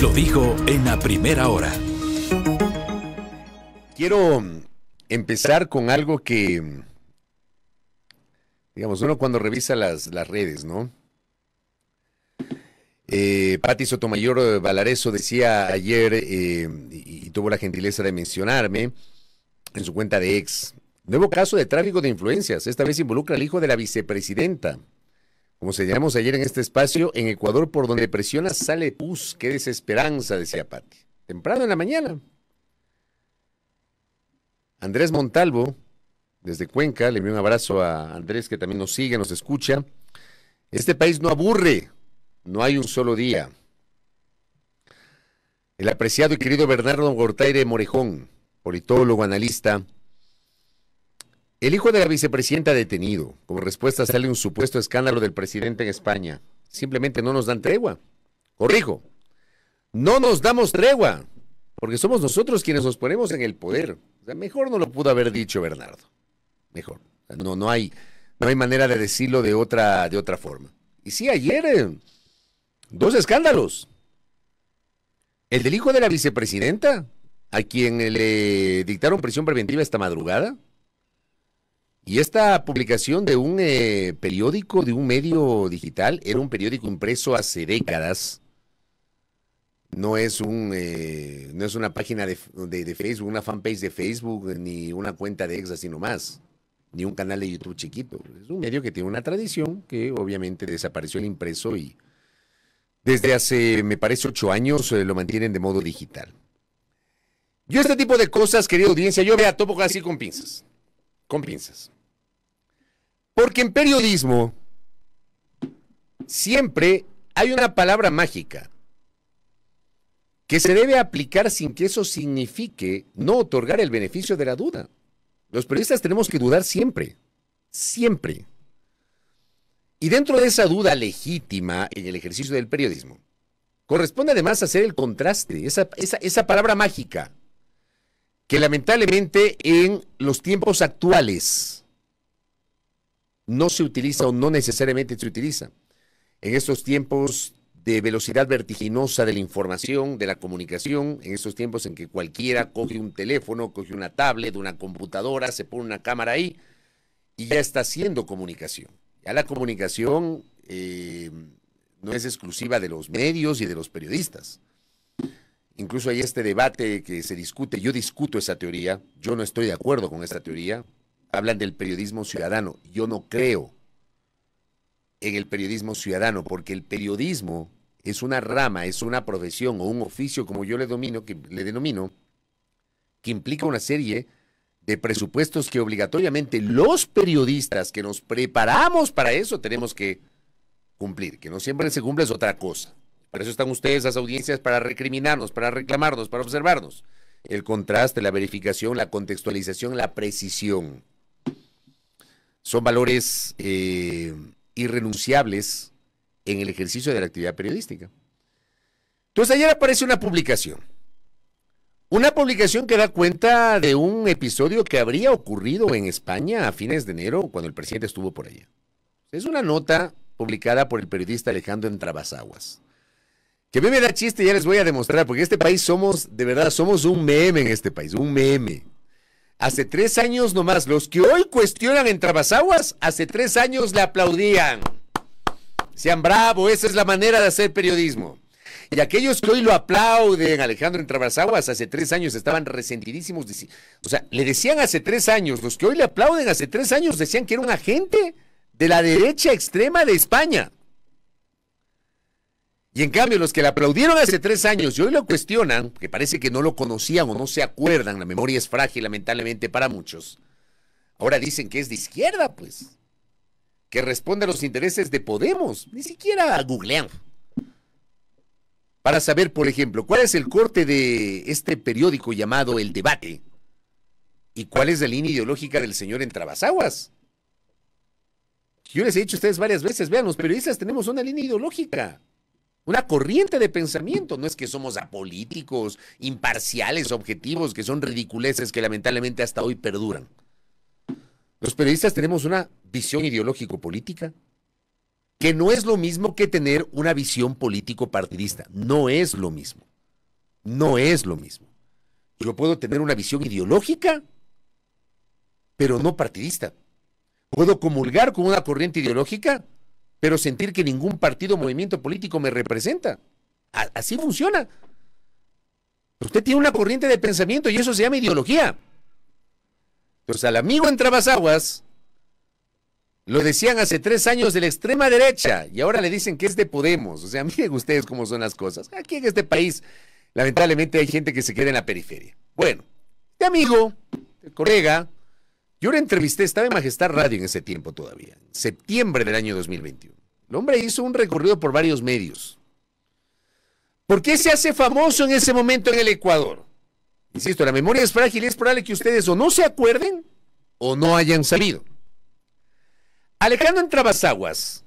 Lo dijo en la primera hora. Quiero empezar con algo que, digamos, uno cuando revisa las, redes, ¿no? Eh, Pati Sotomayor Valareso decía ayer eh, y, tuvo la gentileza de mencionarme en su cuenta de ex. Nuevo caso de tráfico de influencias. Esta vez involucra al hijo de la vicepresidenta. Como señalamos ayer en este espacio, en Ecuador por donde presiona sale pus, qué desesperanza, decía Pati. Temprano en la mañana. Andrés Montalvo, desde Cuenca, le envío un abrazo a Andrés que también nos sigue, nos escucha. Este país no aburre, no hay un solo día. El apreciado y querido Bernardo Gortaire Morejón, politólogo, analista, el hijo de la vicepresidenta detenido como respuesta sale un supuesto escándalo del presidente en España. Simplemente no nos dan tregua. Corrijo, no nos damos tregua, porque somos nosotros quienes nos ponemos en el poder. mejor no lo pudo haber dicho Bernardo. Mejor. No, no hay, no hay manera de decirlo de otra, de otra forma. Y sí, ayer eh, dos escándalos. El del hijo de la vicepresidenta, a quien le dictaron prisión preventiva esta madrugada y esta publicación de un eh, periódico, de un medio digital, era un periódico impreso hace décadas. No es, un, eh, no es una página de, Facebook, una fanpage de Facebook, ni una cuenta de ex sino más. ni un canal de YouTube chiquito. Es un medio que tiene una tradición que obviamente desapareció el impreso y desde hace, me parece, ocho años eh, lo mantienen de modo digital. Yo este tipo de cosas, querida audiencia, yo me topo así con pinzas. Con pinzas. Porque en periodismo siempre hay una palabra mágica que se debe aplicar sin que eso signifique no otorgar el beneficio de la duda. Los periodistas tenemos que dudar siempre, siempre. Y dentro de esa duda legítima en el ejercicio del periodismo, corresponde además hacer el contraste, esa, palabra mágica, que lamentablemente en los tiempos actuales, no se utiliza o no necesariamente se utiliza. En estos tiempos de velocidad vertiginosa de la información, de la comunicación, en estos tiempos en que cualquiera coge un teléfono, coge una tablet, una computadora, se pone una cámara ahí y ya está haciendo comunicación. Ya la comunicación eh, no es exclusiva de los medios y de los periodistas. Incluso hay este debate que se discute, yo discuto esa teoría, yo no estoy de acuerdo con esa teoría, hablan del periodismo ciudadano. Yo no creo en el periodismo ciudadano, porque el periodismo es una rama, es una profesión o un oficio, como yo le, domino, que, le denomino, que implica una serie de presupuestos que obligatoriamente los periodistas que nos preparamos para eso tenemos que cumplir. Que no siempre se cumple es otra cosa. Para eso están ustedes, las audiencias, para recriminarnos, para reclamarnos, para observarnos. El contraste, la verificación, la contextualización, la precisión son valores eh, irrenunciables en el ejercicio de la actividad periodística. Entonces ayer aparece una publicación, una publicación que da cuenta de un episodio que habría ocurrido en España a fines de enero cuando el presidente estuvo por allá. Es una nota publicada por el periodista Alejandro Entrabasaguas. Que a mí me da chiste, ya les voy a demostrar, porque este país somos, de verdad, somos un meme en este país, un meme. Hace tres años nomás, los que hoy cuestionan en Trabasaguas, hace tres años le aplaudían. Sean bravo, esa es la manera de hacer periodismo. Y aquellos que hoy lo aplauden, Alejandro en hace tres años estaban resentidísimos. O sea, le decían hace tres años, los que hoy le aplauden hace tres años decían que era un agente de la derecha extrema de España. Y en cambio, los que la aplaudieron hace tres años y hoy lo cuestionan, que parece que no lo conocían o no se acuerdan, la memoria es frágil lamentablemente para muchos, ahora dicen que es de izquierda, pues, que responde a los intereses de Podemos, ni siquiera a googlean. Para saber, por ejemplo, cuál es el corte de este periódico llamado El Debate y cuál es la línea ideológica del señor en Yo les he dicho a ustedes varias veces, vean, los periodistas tenemos una línea ideológica una corriente de pensamiento. No es que somos apolíticos, imparciales, objetivos, que son ridiculeces que lamentablemente hasta hoy perduran. Los periodistas tenemos una visión ideológico-política, que no es lo mismo que tener una visión político-partidista. No es lo mismo. No es lo mismo. Yo puedo tener una visión ideológica, pero no partidista. Puedo comulgar con una corriente ideológica, pero sentir que ningún partido o movimiento político me representa. así funciona. Usted tiene una corriente de pensamiento y eso se llama ideología. Entonces al amigo en aguas, lo decían hace tres años de la extrema derecha y ahora le dicen que es de Podemos. O sea, miren ustedes cómo son las cosas. Aquí en este país, lamentablemente hay gente que se queda en la periferia. Bueno, de este amigo, colega, yo la entrevisté, estaba en Majestad Radio en ese tiempo todavía, septiembre del año 2021. El hombre hizo un recorrido por varios medios. ¿Por qué se hace famoso en ese momento en el Ecuador? Insisto, la memoria es frágil, y es probable que ustedes o no se acuerden o no hayan sabido. Alejandro Entrabasaguas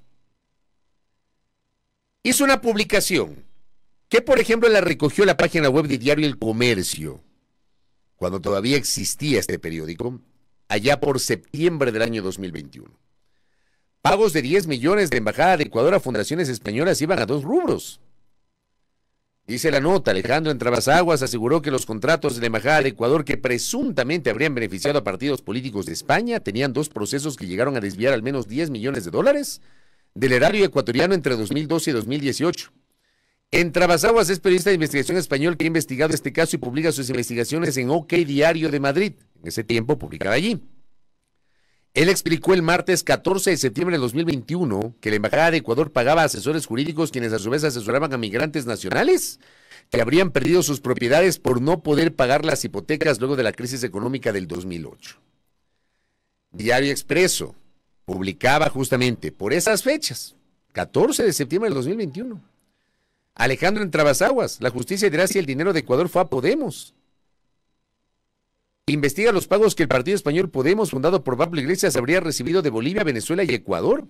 hizo una publicación que, por ejemplo, la recogió la página web de Diario El Comercio, cuando todavía existía este periódico, allá por septiembre del año 2021. Pagos de 10 millones de Embajada de Ecuador a fundaciones españolas iban a dos rubros. Dice la nota, Alejandro Entrabasaguas aseguró que los contratos de la Embajada de Ecuador que presuntamente habrían beneficiado a partidos políticos de España tenían dos procesos que llegaron a desviar al menos 10 millones de dólares del erario ecuatoriano entre 2012 y 2018. Entrabasaguas es periodista de investigación español que ha investigado este caso y publica sus investigaciones en OK Diario de Madrid en ese tiempo publicaba allí. Él explicó el martes 14 de septiembre de 2021 que la Embajada de Ecuador pagaba asesores jurídicos quienes a su vez asesoraban a migrantes nacionales que habrían perdido sus propiedades por no poder pagar las hipotecas luego de la crisis económica del 2008. Diario Expreso publicaba justamente por esas fechas, 14 de septiembre del 2021. Alejandro Entrabasaguas, la justicia dirá gracia el dinero de Ecuador fue a Podemos investiga los pagos que el Partido Español Podemos, fundado por Pablo Iglesias, habría recibido de Bolivia, Venezuela y Ecuador.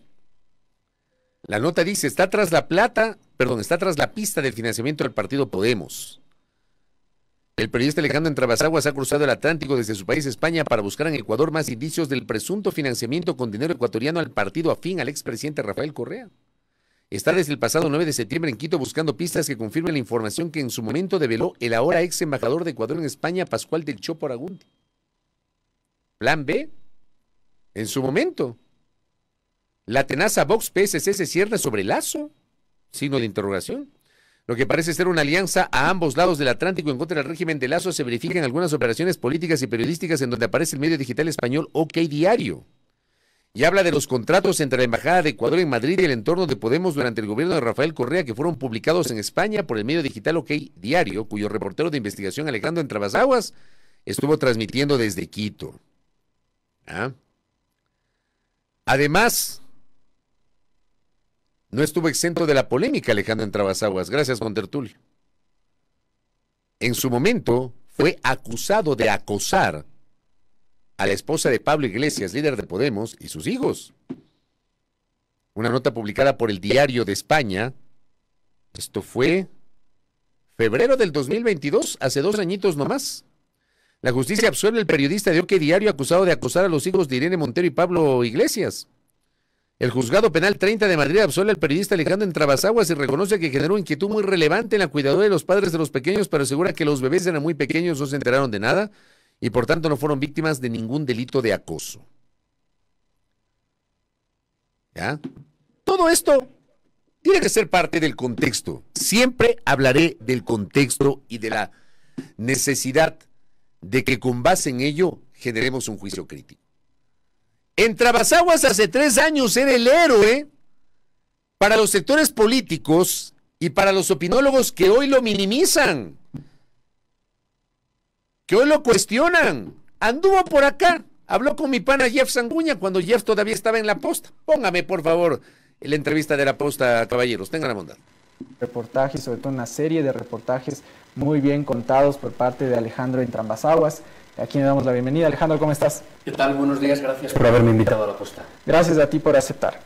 La nota dice, está tras la plata, perdón, está tras la pista del financiamiento del Partido Podemos. El periodista Alejandro Entrabasaguas ha cruzado el Atlántico desde su país España para buscar en Ecuador más indicios del presunto financiamiento con dinero ecuatoriano al partido afín al expresidente Rafael Correa está desde el pasado 9 de septiembre en Quito buscando pistas que confirmen la información que en su momento develó el ahora ex embajador de Ecuador en España, Pascual del Chopo Aragundi. Plan B, en su momento. La tenaza Vox PSC se cierra sobre Lazo, signo de interrogación. Lo que parece ser una alianza a ambos lados del Atlántico en contra del régimen de Lazo se verifica en algunas operaciones políticas y periodísticas en donde aparece el medio digital español OK Diario y habla de los contratos entre la Embajada de Ecuador en Madrid y el entorno de Podemos durante el gobierno de Rafael Correa que fueron publicados en España por el medio digital OK Diario, cuyo reportero de investigación Alejandro Entrabasaguas estuvo transmitiendo desde Quito. ¿Ah? Además, no estuvo exento de la polémica Alejandro Entrabasaguas, gracias con En su momento fue acusado de acosar a la esposa de Pablo Iglesias, líder de Podemos, y sus hijos. Una nota publicada por el Diario de España. Esto fue febrero del 2022, hace dos añitos nomás. La justicia absuelve al periodista de OK Diario acusado de acosar a los hijos de Irene Montero y Pablo Iglesias. El juzgado penal 30 de Madrid absuelve al periodista Alejandro Trabasaguas y reconoce que generó inquietud muy relevante en la cuidadora de los padres de los pequeños, pero asegura que los bebés eran muy pequeños, no se enteraron de nada y por tanto no fueron víctimas de ningún delito de acoso. ¿Ya? Todo esto tiene que ser parte del contexto. Siempre hablaré del contexto y de la necesidad de que con base en ello generemos un juicio crítico. En Trabasaguas hace tres años era el héroe para los sectores políticos y para los opinólogos que hoy lo minimizan que lo cuestionan. Anduvo por acá, habló con mi pana Jeff Sanguña cuando Jeff todavía estaba en la posta. Póngame, por favor, la entrevista de la posta, caballeros. Tengan la bondad. Reportaje, sobre todo una serie de reportajes muy bien contados por parte de Alejandro Entrambasaguas. Aquí le damos la bienvenida. Alejandro, ¿cómo estás? ¿Qué tal? Buenos días, gracias por haberme invitado a la posta. Gracias a ti por aceptar.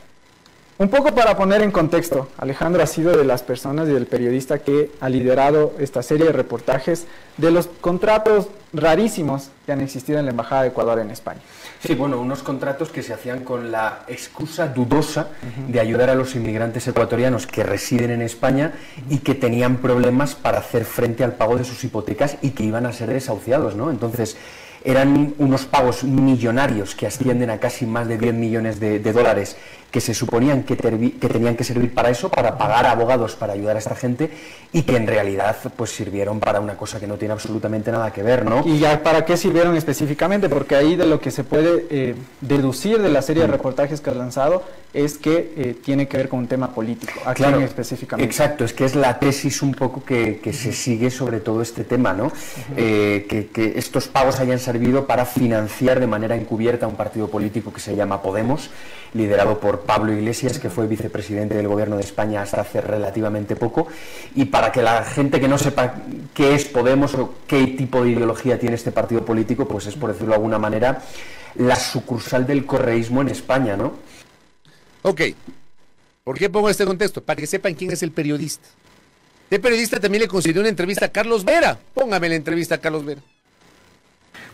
Un poco para poner en contexto, Alejandro ha sido de las personas y del periodista que ha liderado esta serie de reportajes de los contratos rarísimos que han existido en la Embajada de Ecuador en España. Sí, bueno, unos contratos que se hacían con la excusa dudosa de ayudar a los inmigrantes ecuatorianos que residen en España y que tenían problemas para hacer frente al pago de sus hipotecas y que iban a ser desahuciados, ¿no? Entonces, eran unos pagos millonarios que ascienden a casi más de 10 millones de, de dólares que se suponían que, tenían que servir para eso, para pagar abogados para ayudar a esta gente y que en realidad pues sirvieron para una cosa que no tiene absolutamente nada que ver, ¿no? ¿Y para qué sirvieron específicamente? Porque ahí de lo que se puede eh, deducir de la serie de mm. reportajes que has lanzado es que eh, tiene que ver con un tema político, aquí específicamente. Exacto, es que es la tesis un poco que, se sigue sobre todo este tema, ¿no? Eh, que, que estos pagos hayan servido para financiar de manera encubierta un partido político que se llama Podemos, liderado por Pablo Iglesias, que fue vicepresidente del Gobierno de España hasta hace relativamente poco. Y para que la gente que no sepa qué es Podemos o qué tipo de ideología tiene este partido político, pues es, por decirlo de alguna manera, la sucursal del correísmo en España, ¿no? Ok. ¿Por qué pongo este contexto? Para que sepan quién es el periodista. De periodista también le concedió una entrevista a Carlos Vera. Póngame la entrevista a Carlos Vera.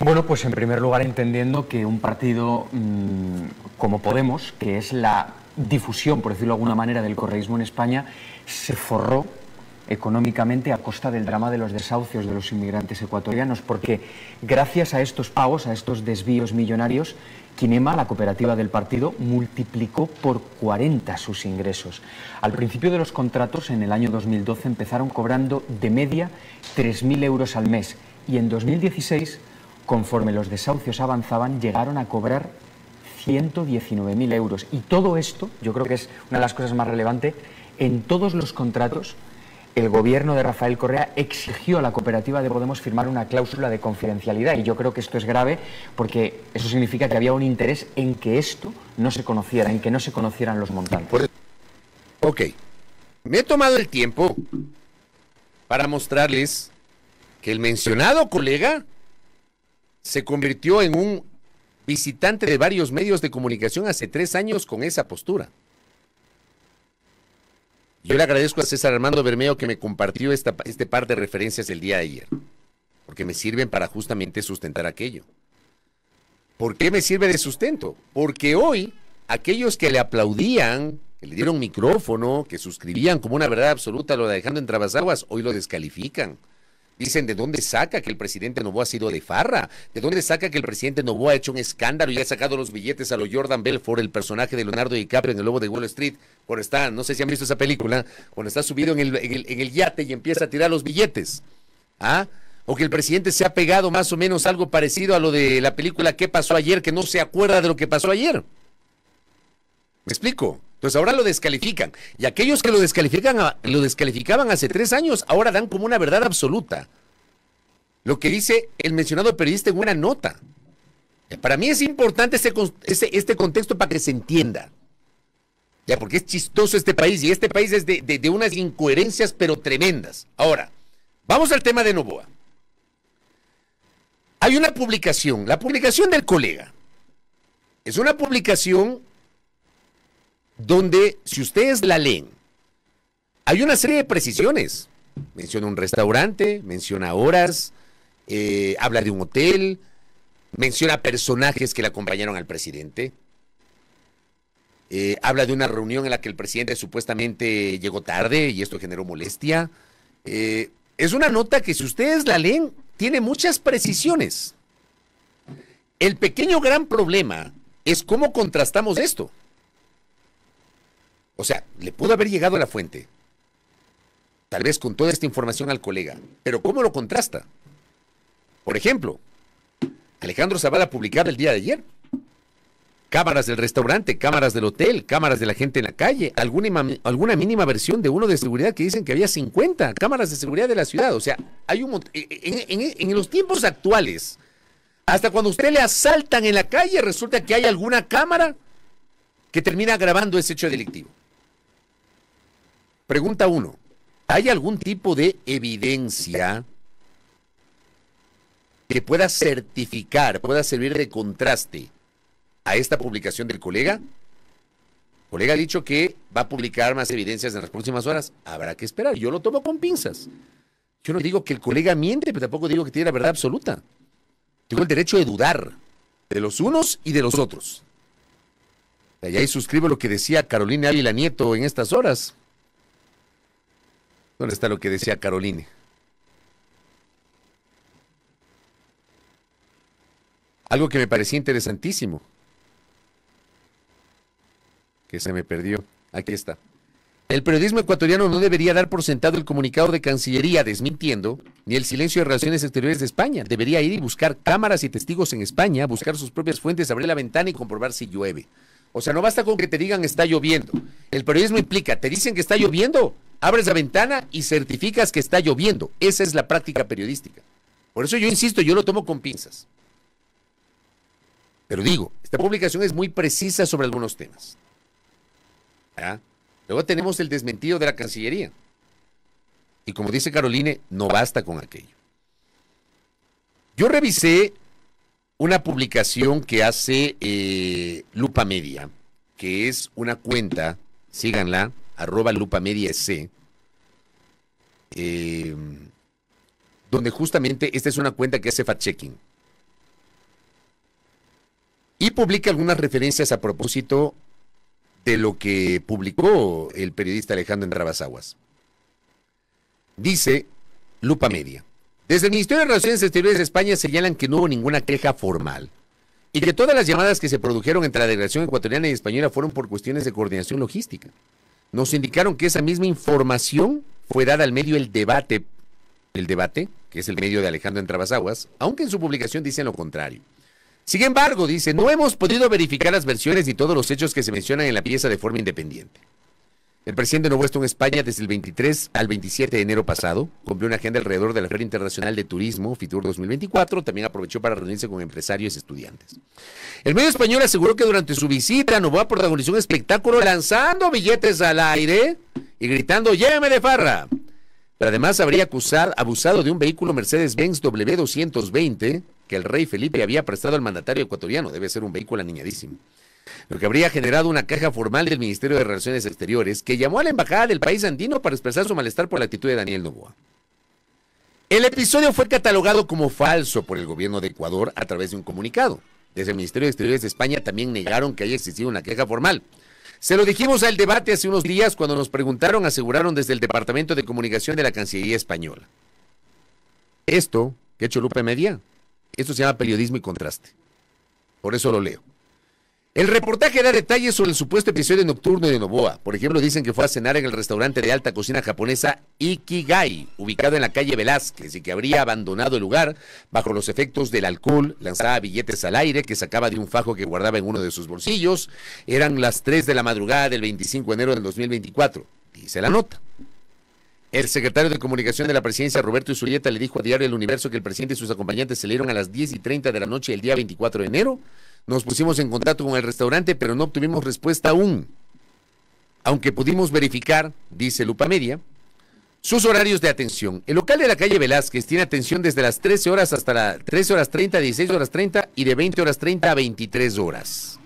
Bueno, pues en primer lugar entendiendo que un partido mm, como Podemos, que es la difusión, por decirlo de alguna manera, del correísmo en España, se forró económicamente a costa del drama de los desahucios de los inmigrantes ecuatorianos, porque gracias a estos pagos, a estos desvíos millonarios, Quinema, la cooperativa del partido, multiplicó por 40 sus ingresos. Al principio de los contratos, en el año 2012, empezaron cobrando de media 3.000 euros al mes y en 2016 conforme los desahucios avanzaban, llegaron a cobrar 119.000 euros. Y todo esto, yo creo que es una de las cosas más relevantes, en todos los contratos el gobierno de Rafael Correa exigió a la cooperativa de Podemos firmar una cláusula de confidencialidad. Y yo creo que esto es grave porque eso significa que había un interés en que esto no se conociera, en que no se conocieran los montantes. Ok, me he tomado el tiempo para mostrarles que el mencionado colega se convirtió en un visitante de varios medios de comunicación hace tres años con esa postura. Yo le agradezco a César Armando Bermeo que me compartió esta, este par de referencias el día de ayer, porque me sirven para justamente sustentar aquello. ¿Por qué me sirve de sustento? Porque hoy aquellos que le aplaudían, que le dieron micrófono, que suscribían como una verdad absoluta lo de Alejandro en aguas hoy lo descalifican Dicen, ¿de dónde saca que el presidente Novoa ha sido de farra? ¿De dónde saca que el presidente Novoa ha hecho un escándalo y ha sacado los billetes a lo Jordan Belfort, el personaje de Leonardo DiCaprio en El Lobo de Wall Street? Por está, no sé si han visto esa película, cuando está subido en el, yate y empieza a tirar los billetes. ¿Ah? O que el presidente se ha pegado más o menos algo parecido a lo de la película ¿Qué pasó ayer? que no se acuerda de lo que pasó ayer. ¿Me explico? Entonces ahora lo descalifican. Y aquellos que lo descalifican, lo descalificaban hace tres años, ahora dan como una verdad absoluta. Lo que dice el mencionado periodista en buena nota. Para mí es importante este, este, este, contexto para que se entienda. Ya, porque es chistoso este país y este país es de, de unas incoherencias pero tremendas. Ahora, vamos al tema de Novoa. Hay una publicación, la publicación del colega. Es una publicación donde si ustedes la leen, hay una serie de precisiones. Menciona un restaurante, menciona horas, eh, habla de un hotel, menciona personajes que le acompañaron al presidente. Eh, habla de una reunión en la que el presidente supuestamente llegó tarde y esto generó molestia. Eh, es una nota que si ustedes la leen, tiene muchas precisiones. El pequeño gran problema es cómo contrastamos esto. O sea, le pudo haber llegado a la fuente, tal vez con toda esta información al colega, pero ¿cómo lo contrasta? Por ejemplo, Alejandro Zavala publicaba el día de ayer. Cámaras del restaurante, cámaras del hotel, cámaras de la gente en la calle, alguna, mínima versión de uno de seguridad que dicen que había 50 cámaras de seguridad de la ciudad. O sea, hay un eh, en, en los tiempos actuales, hasta cuando usted le asaltan en la calle, resulta que hay alguna cámara que termina grabando ese hecho delictivo. Pregunta uno, ¿hay algún tipo de evidencia que pueda certificar, pueda servir de contraste a esta publicación del colega? El colega ha dicho que va a publicar más evidencias en las próximas horas. Habrá que esperar. Yo lo tomo con pinzas. Yo no digo que el colega miente, pero tampoco digo que tiene la verdad absoluta. Tengo el derecho de dudar de los unos y de los otros. Allá ahí suscribo lo que decía Carolina Ávila Nieto en estas horas. ¿Dónde está lo que decía Caroline? Algo que me parecía interesantísimo. Que se me perdió. Aquí está. El periodismo ecuatoriano no debería dar por sentado el comunicado de Cancillería desmintiendo, ni el silencio de Relaciones Exteriores de España. Debería ir y buscar cámaras y testigos en España, buscar sus propias fuentes, abrir la ventana y comprobar si llueve. O sea, no basta con que te digan está lloviendo. El periodismo implica, te dicen que está lloviendo, abres la ventana y certificas que está lloviendo. Esa es la práctica periodística. Por eso yo insisto, yo lo tomo con pinzas. Pero digo, esta publicación es muy precisa sobre algunos temas. Luego tenemos el desmentido de la Cancillería. Y como dice Caroline, no basta con aquello. Yo revisé una publicación que hace eh, Lupa Media, que es una cuenta, síganla, arroba Lupa Media C, eh, donde justamente esta es una cuenta que hace fact-checking. Y publica algunas referencias a propósito de lo que publicó el periodista Alejandro Enrabasaguas. Dice Lupa Media. Desde el Ministerio de Relaciones Exteriores de España señalan que no hubo ninguna queja formal y que todas las llamadas que se produjeron entre la delegación ecuatoriana y española fueron por cuestiones de coordinación logística. Nos indicaron que esa misma información fue dada al medio El Debate, el debate, que es el medio de Alejandro Entrabasaguas, aunque en su publicación dicen lo contrario. Sin embargo, dice, no hemos podido verificar las versiones ni todos los hechos que se mencionan en la pieza de forma independiente. El presidente no en España desde el 23 al 27 de enero pasado. Cumplió una agenda alrededor de la Feria Internacional de Turismo, FITUR 2024. También aprovechó para reunirse con empresarios y estudiantes. El medio español aseguró que durante su visita Novoa protagonizó un espectáculo lanzando billetes al aire y gritando ¡Lléveme de farra! Pero además habría abusado de un vehículo Mercedes-Benz W220 que el rey Felipe había prestado al mandatario ecuatoriano. Debe ser un vehículo aniñadísimo lo que habría generado una caja formal del Ministerio de Relaciones Exteriores que llamó a la embajada del país andino para expresar su malestar por la actitud de Daniel Novoa. El episodio fue catalogado como falso por el gobierno de Ecuador a través de un comunicado. Desde el Ministerio de Exteriores de España también negaron que haya existido una queja formal. Se lo dijimos al debate hace unos días cuando nos preguntaron, aseguraron desde el Departamento de Comunicación de la Cancillería Española. Esto, que hecho Lupe Media, esto se llama periodismo y contraste. Por eso lo leo. El reportaje da detalles sobre el supuesto episodio nocturno de Novoa. Por ejemplo, dicen que fue a cenar en el restaurante de alta cocina japonesa Ikigai, ubicado en la calle Velázquez, y que habría abandonado el lugar bajo los efectos del alcohol. Lanzaba billetes al aire que sacaba de un fajo que guardaba en uno de sus bolsillos. Eran las 3 de la madrugada del 25 de enero del 2024, dice la nota. El secretario de Comunicación de la Presidencia, Roberto Isurieta, le dijo a Diario El Universo que el presidente y sus acompañantes salieron a las 10 y 30 de la noche del día 24 de enero nos pusimos en contacto con el restaurante, pero no obtuvimos respuesta aún. Aunque pudimos verificar, dice Lupa Media, sus horarios de atención. El local de la calle Velázquez tiene atención desde las 13 horas hasta las 13 horas 30, 16 horas 30 y de 20 horas 30 a 23 horas.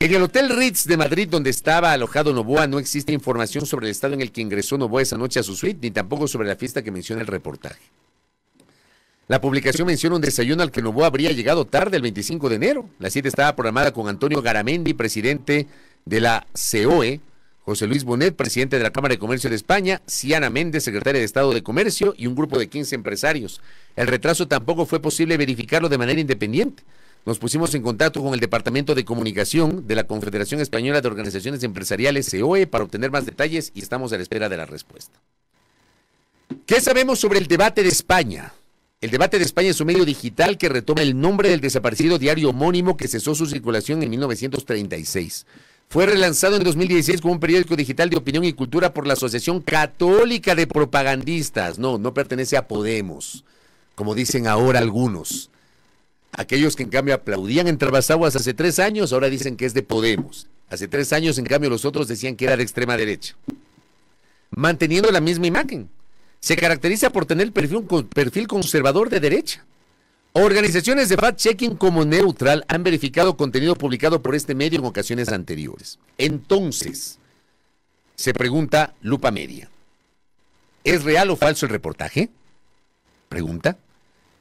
En el Hotel Ritz de Madrid, donde estaba alojado Novoa, no existe información sobre el estado en el que ingresó Novoa esa noche a su suite, ni tampoco sobre la fiesta que menciona el reportaje. La publicación menciona un desayuno al que Novoa habría llegado tarde el 25 de enero. La cita estaba programada con Antonio Garamendi, presidente de la COE, José Luis Bonet, presidente de la Cámara de Comercio de España, Ciana Méndez, secretaria de Estado de Comercio y un grupo de 15 empresarios. El retraso tampoco fue posible verificarlo de manera independiente. Nos pusimos en contacto con el Departamento de Comunicación de la Confederación Española de Organizaciones Empresariales, COE, para obtener más detalles y estamos a la espera de la respuesta. ¿Qué sabemos sobre el debate de España? El debate de España es un medio digital que retoma el nombre del desaparecido diario homónimo que cesó su circulación en 1936. Fue relanzado en 2016 como un periódico digital de opinión y cultura por la Asociación Católica de Propagandistas. No, no pertenece a Podemos, como dicen ahora algunos. Aquellos que en cambio aplaudían en Trabasaguas hace tres años, ahora dicen que es de Podemos. Hace tres años, en cambio, los otros decían que era de extrema derecha. Manteniendo la misma imagen se caracteriza por tener perfil, perfil conservador de derecha. Organizaciones de fact-checking como Neutral han verificado contenido publicado por este medio en ocasiones anteriores. Entonces, se pregunta Lupa Media. ¿Es real o falso el reportaje? Pregunta.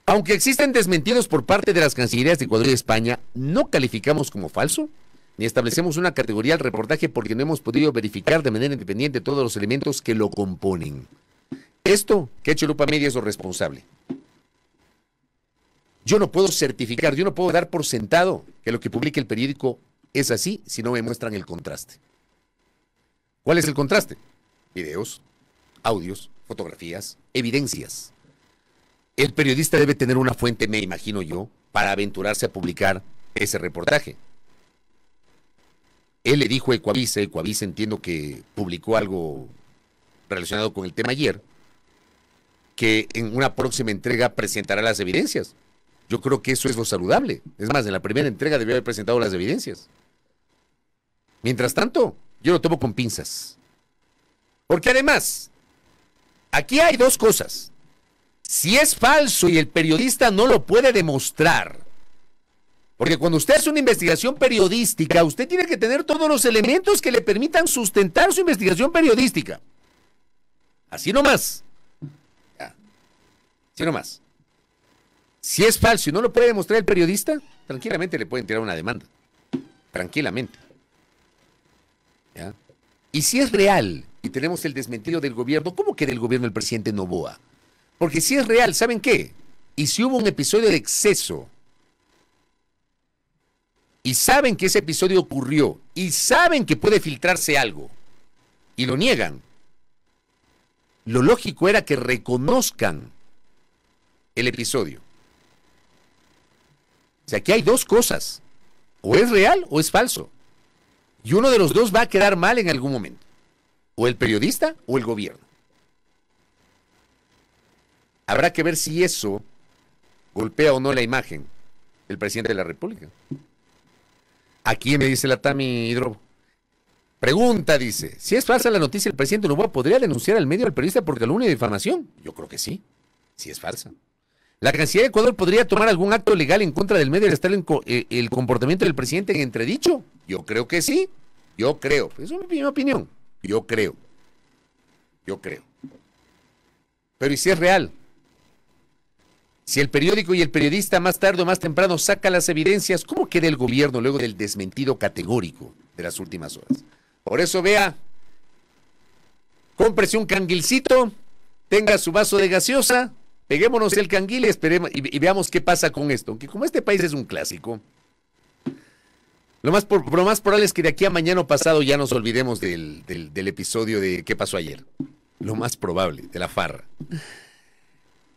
Aunque existen desmentidos por parte de las cancillerías de Ecuador y España, ¿no calificamos como falso? Ni establecemos una categoría al reportaje porque no hemos podido verificar de manera independiente todos los elementos que lo componen. Esto que Lupa Media es lo responsable. Yo no puedo certificar, yo no puedo dar por sentado que lo que publique el periódico es así si no me muestran el contraste. ¿Cuál es el contraste? Videos, audios, fotografías, evidencias. El periodista debe tener una fuente, me imagino yo, para aventurarse a publicar ese reportaje. Él le dijo a Ecuavisa, Ecuavisa entiendo que publicó algo relacionado con el tema ayer, que en una próxima entrega presentará las evidencias. Yo creo que eso es lo saludable. Es más, en la primera entrega debió haber presentado las evidencias. Mientras tanto, yo lo tomo con pinzas. Porque además, aquí hay dos cosas. Si es falso y el periodista no lo puede demostrar, porque cuando usted hace una investigación periodística, usted tiene que tener todos los elementos que le permitan sustentar su investigación periodística. Así nomás más. Si es falso y no lo puede demostrar el periodista, tranquilamente le pueden tirar una demanda. Tranquilamente. Y si es real y tenemos el desmentido del gobierno, ¿cómo queda el gobierno del presidente Novoa? Porque si es real, ¿saben qué? Y si hubo un episodio de exceso y saben que ese episodio ocurrió y saben que puede filtrarse algo y lo niegan, lo lógico era que reconozcan el episodio. O sea, aquí hay dos cosas. O es real o es falso. Y uno de los dos va a quedar mal en algún momento. O el periodista o el gobierno. Habrá que ver si eso golpea o no la imagen del presidente de la República. Aquí me dice la Tami Hidro. Pregunta, dice, si es falsa la noticia, el presidente no podría denunciar al medio al periodista por calumnia y difamación. Yo creo que sí, si es falsa. La Cancillería de Ecuador podría tomar algún acto legal en contra del medio y estar eh, el, comportamiento del presidente en entredicho. Yo creo que sí. Yo creo. Es mi opinión. Yo creo. Yo creo. Pero ¿y si es real? Si el periódico y el periodista más tarde o más temprano saca las evidencias, ¿cómo queda el gobierno luego del desmentido categórico de las últimas horas? Por eso vea, cómprese un canguilcito, tenga su vaso de gaseosa, Peguémonos el canguil y, esperemos, y, veamos qué pasa con esto. Aunque como este país es un clásico, lo más, lo más probable es que de aquí a mañana o pasado ya nos olvidemos del episodio de qué pasó ayer. Lo más probable, de la farra.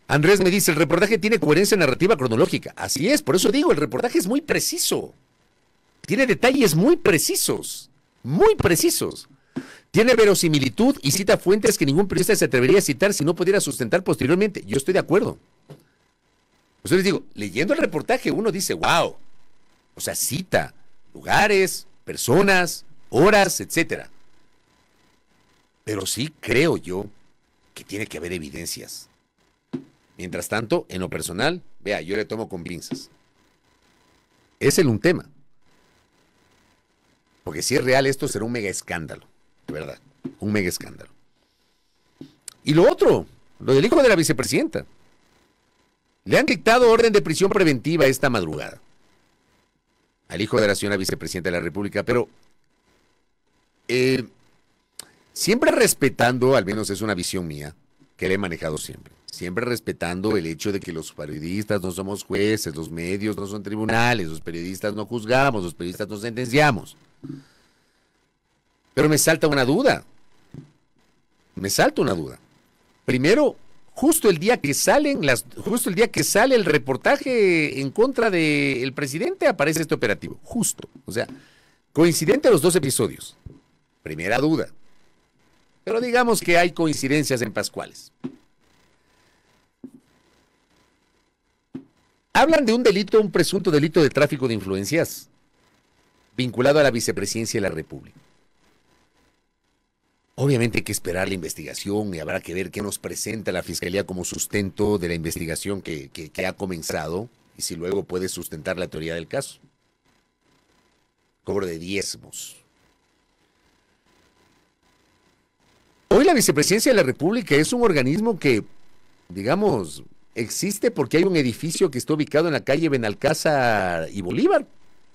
Andrés me dice, el reportaje tiene coherencia narrativa cronológica. Así es, por eso digo, el reportaje es muy preciso. Tiene detalles muy precisos, muy precisos. Tiene verosimilitud y cita fuentes que ningún periodista se atrevería a citar si no pudiera sustentar posteriormente. Yo estoy de acuerdo. Pues les digo, leyendo el reportaje uno dice, wow. O sea, cita lugares, personas, horas, etcétera. Pero sí creo yo que tiene que haber evidencias. Mientras tanto, en lo personal, vea, yo le tomo con pinzas. Es el un tema. Porque si es real esto será un mega escándalo de verdad, un mega escándalo. Y lo otro, lo del hijo de la vicepresidenta. Le han dictado orden de prisión preventiva esta madrugada al hijo de la señora vicepresidenta de la República, pero eh, siempre respetando, al menos es una visión mía, que le he manejado siempre, siempre respetando el hecho de que los periodistas no somos jueces, los medios no son tribunales, los periodistas no juzgamos, los periodistas no sentenciamos. Pero me salta una duda. Me salta una duda. Primero, justo el día que salen las, justo el día que sale el reportaje en contra del presidente, aparece este operativo. Justo. O sea, coincidente los dos episodios. Primera duda. Pero digamos que hay coincidencias en Pascuales. Hablan de un delito, un presunto delito de tráfico de influencias vinculado a la vicepresidencia de la República. Obviamente hay que esperar la investigación y habrá que ver qué nos presenta la Fiscalía como sustento de la investigación que, ha comenzado y si luego puede sustentar la teoría del caso. Cobro de diezmos. Hoy la Vicepresidencia de la República es un organismo que, digamos, existe porque hay un edificio que está ubicado en la calle Benalcázar y Bolívar,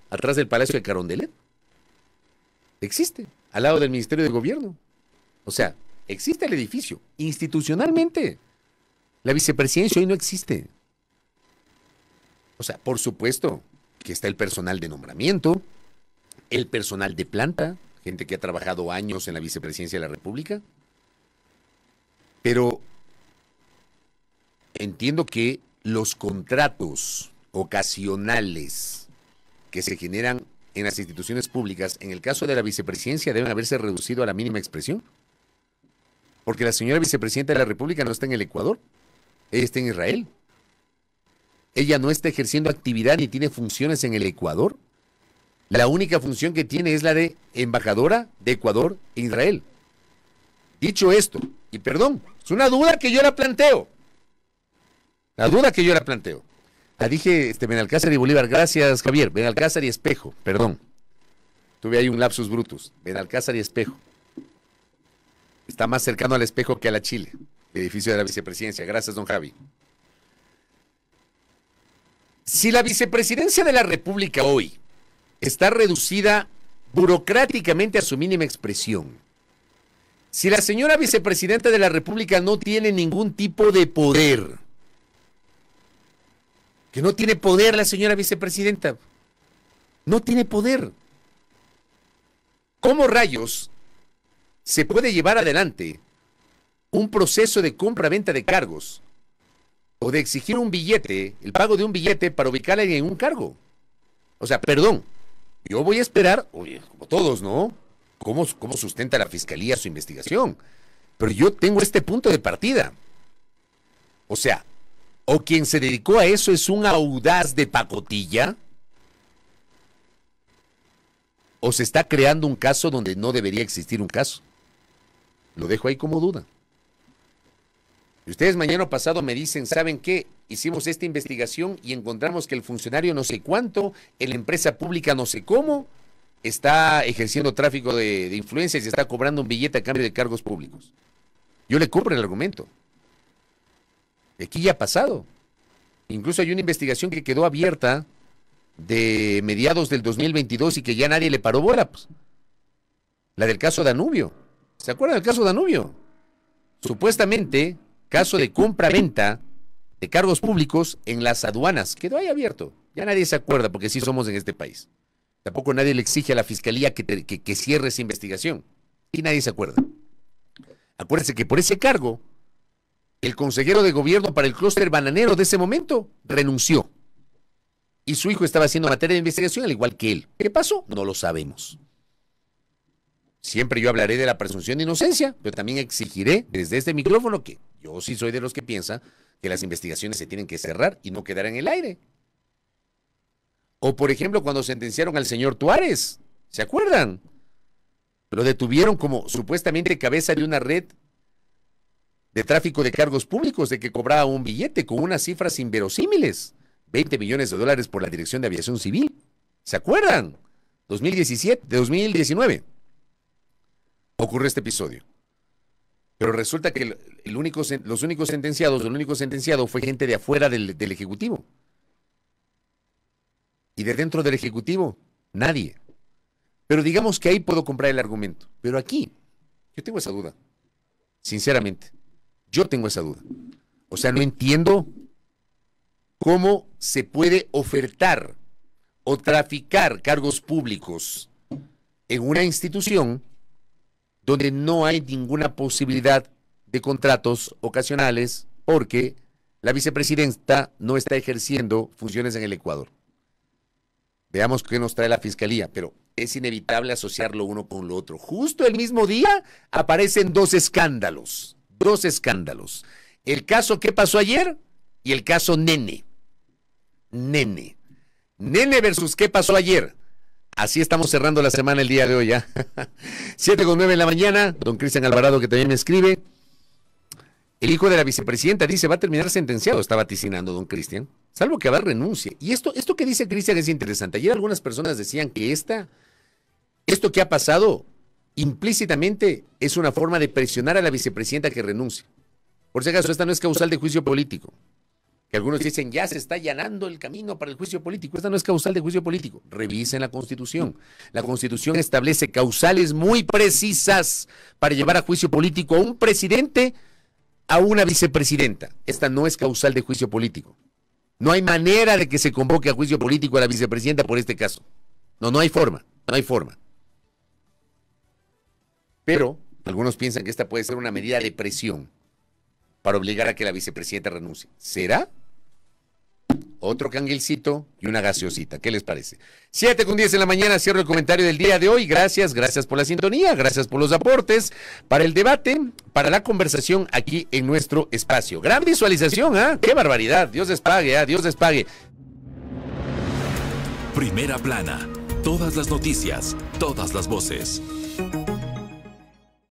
atrás del Palacio de Carondelet. Existe, al lado del Ministerio de Gobierno. O sea, existe el edificio, institucionalmente. La vicepresidencia hoy no existe. O sea, por supuesto que está el personal de nombramiento, el personal de planta, gente que ha trabajado años en la vicepresidencia de la República. Pero entiendo que los contratos ocasionales que se generan en las instituciones públicas, en el caso de la vicepresidencia, deben haberse reducido a la mínima expresión. Porque la señora vicepresidenta de la República no está en el Ecuador, ella está en Israel. Ella no está ejerciendo actividad ni tiene funciones en el Ecuador. La única función que tiene es la de embajadora de Ecuador en Israel. Dicho esto, y perdón, es una duda que yo la planteo. La duda que yo la planteo. La dije este, Benalcázar y Bolívar, gracias Javier. Benalcázar y Espejo, perdón. Tuve ahí un lapsus brutus. Benalcázar y Espejo. Está más cercano al espejo que a la Chile. El edificio de la vicepresidencia. Gracias, don Javi. Si la vicepresidencia de la República hoy está reducida burocráticamente a su mínima expresión, si la señora vicepresidenta de la República no tiene ningún tipo de poder, que no tiene poder la señora vicepresidenta, no tiene poder. ¿Cómo rayos se puede llevar adelante un proceso de compra-venta de cargos o de exigir un billete, el pago de un billete para ubicarle en un cargo. O sea, perdón, yo voy a esperar, oye, como todos, ¿no? ¿Cómo sustenta la fiscalía su investigación? Pero yo tengo este punto de partida. O sea, o quien se dedicó a eso es un audaz de pacotilla, o se está creando un caso donde no debería existir un caso. Lo dejo ahí como duda. Y ustedes mañana pasado me dicen, ¿saben qué? Hicimos esta investigación y encontramos que el funcionario no sé cuánto, en la empresa pública no sé cómo, está ejerciendo tráfico de, influencias y está cobrando un billete a cambio de cargos públicos. Yo le cubro el argumento. Aquí ya ha pasado. Incluso hay una investigación que quedó abierta de mediados del 2022 y que ya nadie le paró bola. Pues. La del caso Danubio. ¿Se acuerdan del caso Danubio? Supuestamente, caso de compra-venta de cargos públicos en las aduanas. Quedó ahí abierto. Ya nadie se acuerda porque sí somos en este país. Tampoco nadie le exige a la fiscalía que, que cierre esa investigación. Y nadie se acuerda. Acuérdense que por ese cargo, el consejero de gobierno para el clúster bananero de ese momento renunció. Y su hijo estaba haciendo materia de investigación al igual que él. ¿Qué pasó? No lo sabemos. Siempre yo hablaré de la presunción de inocencia, pero también exigiré desde este micrófono que yo sí soy de los que piensa que las investigaciones se tienen que cerrar y no quedar en el aire. O por ejemplo, cuando sentenciaron al señor Tuárez, ¿se acuerdan? Lo detuvieron como supuestamente cabeza de una red de tráfico de cargos públicos de que cobraba un billete con unas cifras inverosímiles, 20 millones de dólares por la Dirección de Aviación Civil. ¿Se acuerdan? 2017, 2019 ocurre este episodio. Pero resulta que el, único, los únicos sentenciados, el único sentenciado fue gente de afuera del, del Ejecutivo. Y de dentro del Ejecutivo, nadie. Pero digamos que ahí puedo comprar el argumento. Pero aquí, yo tengo esa duda. Sinceramente, yo tengo esa duda. O sea, no entiendo cómo se puede ofertar o traficar cargos públicos en una institución donde no hay ninguna posibilidad de contratos ocasionales porque la vicepresidenta no está ejerciendo funciones en el Ecuador. Veamos qué nos trae la fiscalía, pero es inevitable asociarlo uno con lo otro. Justo el mismo día aparecen dos escándalos, dos escándalos. El caso que pasó ayer y el caso Nene. Nene. Nene versus qué pasó ayer. Así estamos cerrando la semana el día de hoy ya. 7 con nueve en la mañana, don Cristian Alvarado que también me escribe. El hijo de la vicepresidenta dice va a terminar sentenciado, está vaticinando don Cristian, salvo que a renuncie. Y esto, esto que dice Cristian es interesante. Ayer algunas personas decían que esta, esto que ha pasado implícitamente es una forma de presionar a la vicepresidenta que renuncie. Por si acaso, esta no es causal de juicio político que algunos dicen ya se está allanando el camino para el juicio político. Esta no es causal de juicio político. Revisen la Constitución. La Constitución establece causales muy precisas para llevar a juicio político a un presidente, a una vicepresidenta. Esta no es causal de juicio político. No hay manera de que se convoque a juicio político a la vicepresidenta por este caso. No, no hay forma. No hay forma. Pero algunos piensan que esta puede ser una medida de presión para obligar a que la vicepresidenta renuncie. ¿Será? otro canguilcito y una gaseosita. ¿Qué les parece? 7 con 10 en la mañana, cierro el comentario del día de hoy. Gracias, gracias por la sintonía, gracias por los aportes, para el debate, para la conversación aquí en nuestro espacio. Gran visualización, ¿ah? ¡Qué barbaridad! Dios despague, ¿ah? Dios despague. Primera plana, todas las noticias, todas las voces.